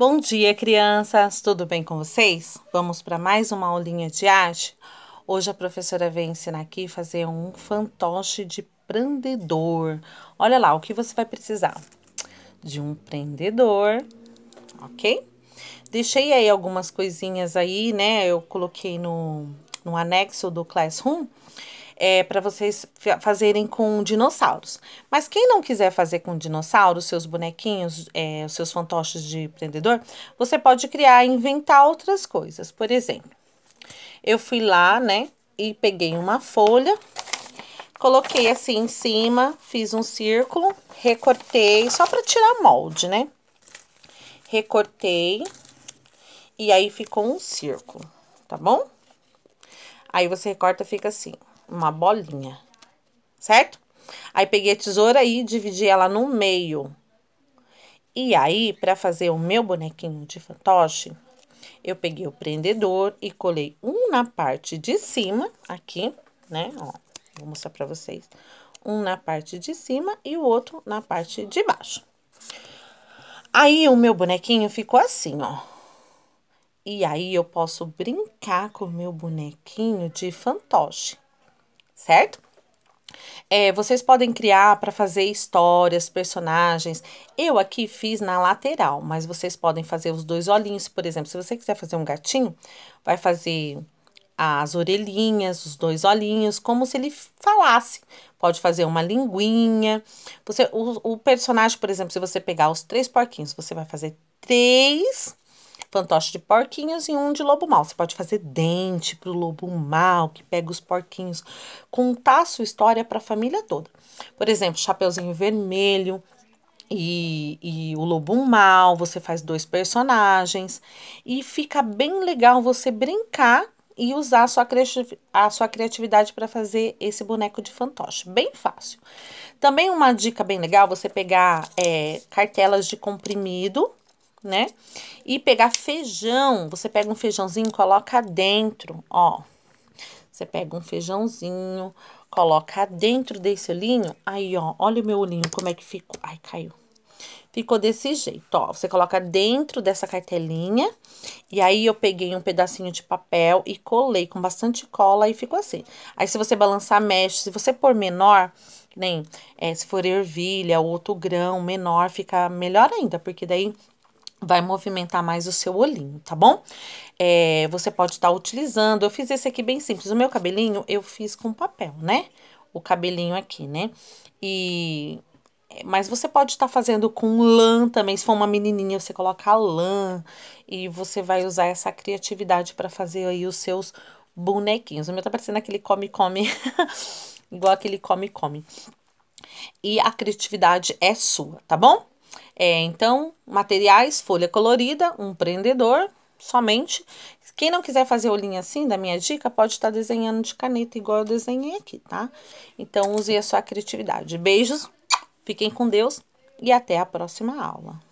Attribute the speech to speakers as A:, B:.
A: Bom dia, crianças! Tudo bem com vocês? Vamos para mais uma aulinha de arte? Hoje a professora vem ensinar aqui fazer um fantoche de prendedor. Olha lá, o que você vai precisar? De um prendedor, ok? Deixei aí algumas coisinhas aí, né? Eu coloquei no, no anexo do Classroom é, para vocês fazerem com dinossauros. Mas quem não quiser fazer com dinossauros, seus bonequinhos, é, seus fantoches de prendedor, você pode criar e inventar outras coisas. Por exemplo, eu fui lá, né, e peguei uma folha, coloquei assim em cima, fiz um círculo, recortei, só para tirar molde, né? Recortei, e aí ficou um círculo, tá bom? Aí você recorta, fica assim uma bolinha, certo? Aí peguei a tesoura e dividi ela no meio. E aí, para fazer o meu bonequinho de fantoche, eu peguei o prendedor e colei um na parte de cima, aqui, né? Ó, vou mostrar para vocês. Um na parte de cima e o outro na parte de baixo. Aí, o meu bonequinho ficou assim, ó. E aí, eu posso brincar com o meu bonequinho de fantoche certo? É, vocês podem criar para fazer histórias, personagens. Eu aqui fiz na lateral, mas vocês podem fazer os dois olhinhos, por exemplo. Se você quiser fazer um gatinho, vai fazer as orelhinhas, os dois olhinhos, como se ele falasse. Pode fazer uma linguinha. Você, o, o personagem, por exemplo, se você pegar os três porquinhos, você vai fazer três fantoche de porquinhos e um de lobo mal. Você pode fazer dente para o lobo mal, que pega os porquinhos, contar a sua história para a família toda. Por exemplo, Chapeuzinho Vermelho, e, e, o lobo mal, você faz dois personagens e fica bem legal você brincar e usar a sua, a sua criatividade para fazer esse boneco de fantoche. Bem fácil. Também uma dica bem legal, você pegar é, cartelas de comprimido né? E pegar feijão, você pega um feijãozinho, coloca dentro, ó. Você pega um feijãozinho, coloca dentro desse olhinho, aí, ó, olha o meu olhinho, como é que ficou. Ai, caiu. Ficou desse jeito, ó. Você coloca dentro dessa cartelinha, e aí eu peguei um pedacinho de papel e colei com bastante cola e ficou assim. Aí, se você balançar, mexe. Se você pôr menor, nem é, se for ervilha, outro grão menor, fica melhor ainda, porque daí vai movimentar mais o seu olhinho, tá bom? É, você pode estar tá utilizando, eu fiz esse aqui bem simples, o meu cabelinho eu fiz com papel, né? O cabelinho aqui, né? E... Mas você pode estar tá fazendo com lã também, se for uma menininha, você coloca lã e você vai usar essa criatividade para fazer aí os seus bonequinhos. O meu tá parecendo aquele come-come, igual aquele come-come. E a criatividade é sua, tá bom? É, então, materiais, folha colorida, um prendedor somente. Quem não quiser fazer olhinha assim, da minha dica, pode estar tá desenhando de caneta, igual eu desenhei aqui, tá? Então, use a sua criatividade. Beijos, fiquem com Deus e até a próxima aula.